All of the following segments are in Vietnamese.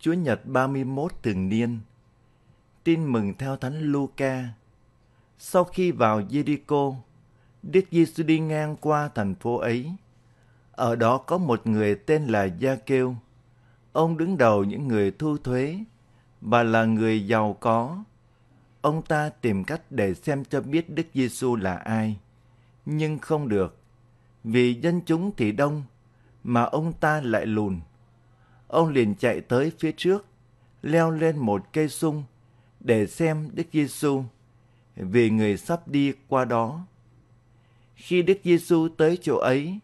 Chúa Nhật 31 thường niên. Tin mừng theo Thánh Luca. Sau khi vào Jericho, Đức Giêsu đi ngang qua thành phố ấy. Ở đó có một người tên là Gia Kêu. Ông đứng đầu những người thu thuế và là người giàu có. Ông ta tìm cách để xem cho biết Đức Giêsu là ai, nhưng không được, vì dân chúng thì đông mà ông ta lại lùn ông liền chạy tới phía trước, leo lên một cây sung để xem Đức Giêsu vì người sắp đi qua đó. Khi Đức Giêsu tới chỗ ấy,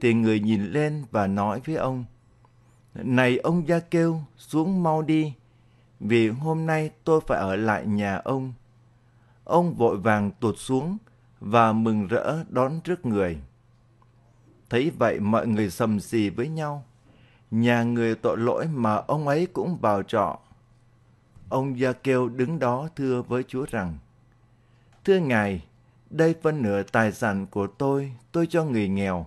thì người nhìn lên và nói với ông, Này ông gia kêu, xuống mau đi, vì hôm nay tôi phải ở lại nhà ông. Ông vội vàng tuột xuống và mừng rỡ đón trước người. Thấy vậy mọi người sầm xì với nhau nhà người tội lỗi mà ông ấy cũng vào trọ. Ông Gia Kêu đứng đó thưa với Chúa rằng, Thưa Ngài, đây phân nửa tài sản của tôi, tôi cho người nghèo,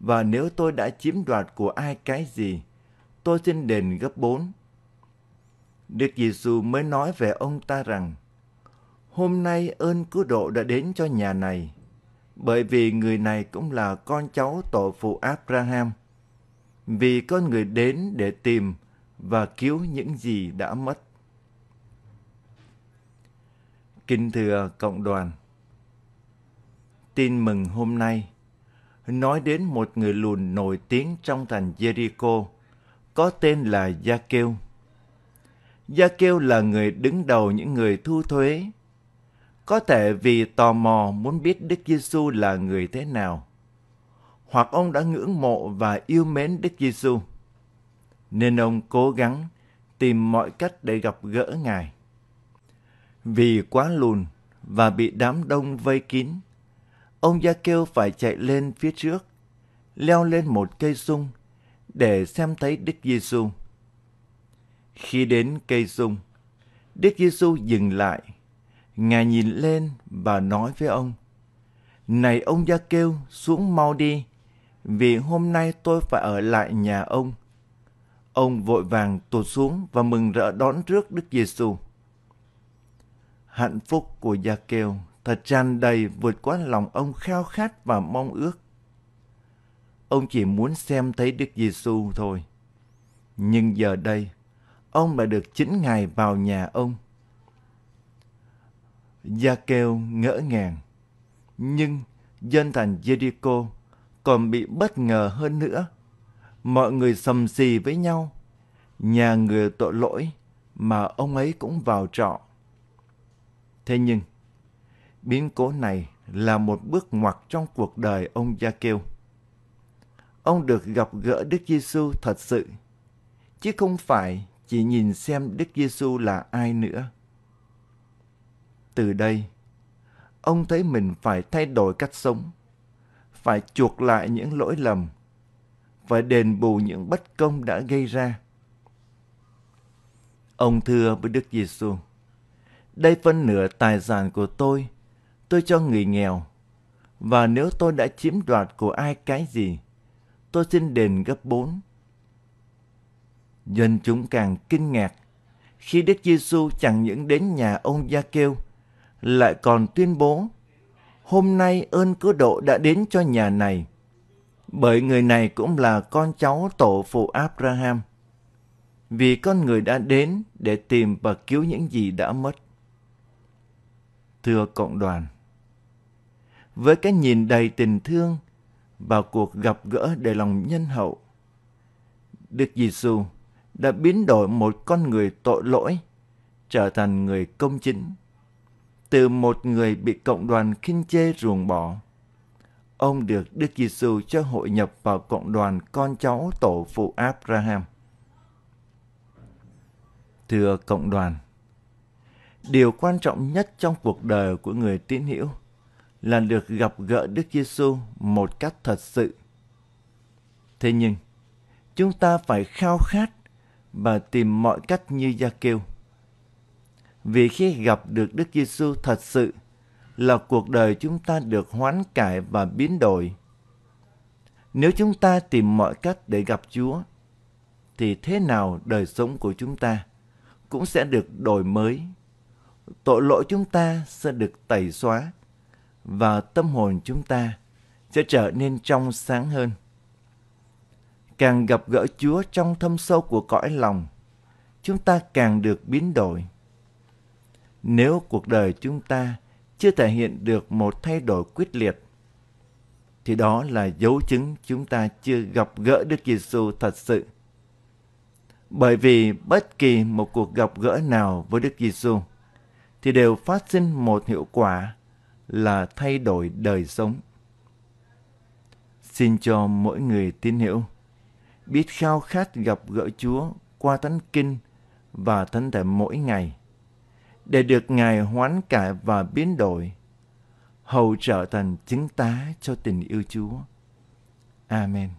và nếu tôi đã chiếm đoạt của ai cái gì, tôi xin đền gấp bốn. Đức Giêsu mới nói về ông ta rằng, Hôm nay ơn cứu độ đã đến cho nhà này, bởi vì người này cũng là con cháu tổ phụ Abraham vì con người đến để tìm và cứu những gì đã mất. Kính thưa cộng đoàn, tin mừng hôm nay nói đến một người lùn nổi tiếng trong thành Jericho có tên là Gia Kêu. Gia Kêu là người đứng đầu những người thu thuế. Có thể vì tò mò muốn biết Đức Giêsu là người thế nào, hoặc ông đã ngưỡng mộ và yêu mến Đức Giêsu, nên ông cố gắng tìm mọi cách để gặp gỡ Ngài. Vì quá lùn và bị đám đông vây kín, ông Gia Kêu phải chạy lên phía trước, leo lên một cây sung để xem thấy Đức Giêsu. Khi đến cây sung, Đức Giêsu dừng lại, Ngài nhìn lên và nói với ông: "Này ông Gia Kêu, xuống mau đi, vì hôm nay tôi phải ở lại nhà ông. Ông vội vàng tụt xuống và mừng rỡ đón trước Đức Giêsu. Hạnh phúc của Gia Kêu thật tràn đầy vượt quá lòng ông khao khát và mong ước. Ông chỉ muốn xem thấy Đức Giêsu thôi. Nhưng giờ đây, ông đã được chính Ngài vào nhà ông. Gia Kêu ngỡ ngàng, nhưng dân thành Jericho còn bị bất ngờ hơn nữa. Mọi người sầm xì với nhau. Nhà người tội lỗi mà ông ấy cũng vào trọ. Thế nhưng, biến cố này là một bước ngoặt trong cuộc đời ông Gia Kiêu. Ông được gặp gỡ Đức Giêsu thật sự, chứ không phải chỉ nhìn xem Đức Giêsu là ai nữa. Từ đây, ông thấy mình phải thay đổi cách sống phải chuộc lại những lỗi lầm và đền bù những bất công đã gây ra. Ông thưa với Đức Giêsu, đây phân nửa tài sản của tôi, tôi cho người nghèo, và nếu tôi đã chiếm đoạt của ai cái gì, tôi xin đền gấp bốn. Dân chúng càng kinh ngạc khi Đức Giêsu chẳng những đến nhà ông Gia Kêu, lại còn tuyên bố hôm nay ơn cứu độ đã đến cho nhà này. Bởi người này cũng là con cháu tổ phụ Abraham. Vì con người đã đến để tìm và cứu những gì đã mất. Thưa cộng đoàn, với cái nhìn đầy tình thương và cuộc gặp gỡ đầy lòng nhân hậu, Đức Giêsu đã biến đổi một con người tội lỗi trở thành người công chính từ một người bị cộng đoàn khinh chê ruồng bỏ. Ông được Đức Giêsu cho hội nhập vào cộng đoàn con cháu tổ phụ Abraham. Thưa cộng đoàn, điều quan trọng nhất trong cuộc đời của người tín hữu là được gặp gỡ Đức Giêsu một cách thật sự. Thế nhưng, chúng ta phải khao khát và tìm mọi cách như Gia Kêu vì khi gặp được Đức Giêsu thật sự là cuộc đời chúng ta được hoán cải và biến đổi. Nếu chúng ta tìm mọi cách để gặp Chúa, thì thế nào đời sống của chúng ta cũng sẽ được đổi mới. Tội lỗi chúng ta sẽ được tẩy xóa và tâm hồn chúng ta sẽ trở nên trong sáng hơn. Càng gặp gỡ Chúa trong thâm sâu của cõi lòng, chúng ta càng được biến đổi nếu cuộc đời chúng ta chưa thể hiện được một thay đổi quyết liệt thì đó là dấu chứng chúng ta chưa gặp gỡ Đức Giêsu thật sự. Bởi vì bất kỳ một cuộc gặp gỡ nào với Đức Giêsu thì đều phát sinh một hiệu quả là thay đổi đời sống. Xin cho mỗi người tin hiểu biết khao khát gặp gỡ Chúa qua thánh kinh và thánh thể mỗi ngày – để được Ngài hoán cải và biến đổi, hầu trở thành chứng tá cho tình yêu Chúa. Amen.